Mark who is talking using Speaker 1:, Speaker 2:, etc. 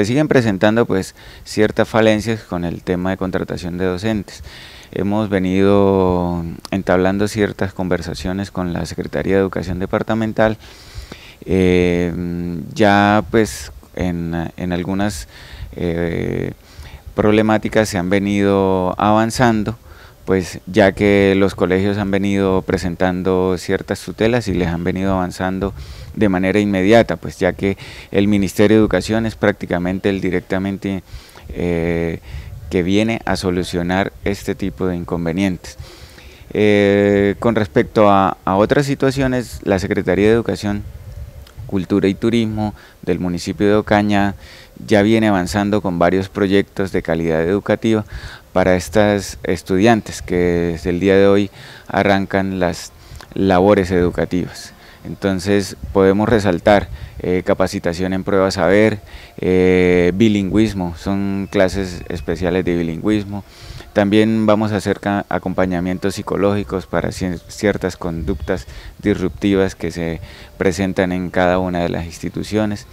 Speaker 1: se siguen presentando pues ciertas falencias con el tema de contratación de docentes. Hemos venido entablando ciertas conversaciones con la Secretaría de Educación Departamental, eh, ya pues en, algunas eh, problemáticas se han venido avanzando pues ya que los colegios han venido presentando ciertas tutelas y les han venido avanzando de manera inmediata, pues ya que el Ministerio de Educación es prácticamente el directamente eh, que viene a solucionar este tipo de inconvenientes. Eh, con respecto a otras situaciones, la Secretaría de Educación, Cultura y Turismo del municipio de Ocaña ya viene avanzando con varios proyectos de calidad educativa para estas estudiantes que desde el día de hoy arrancan las labores educativas. Entonces podemos resaltar eh, capacitación en prueba-saber, eh, bilingüismo, son clases especiales de bilingüismo. También vamos a hacer acompañamientos psicológicos para ciertas conductas disruptivas que se presentan en cada una de las instituciones.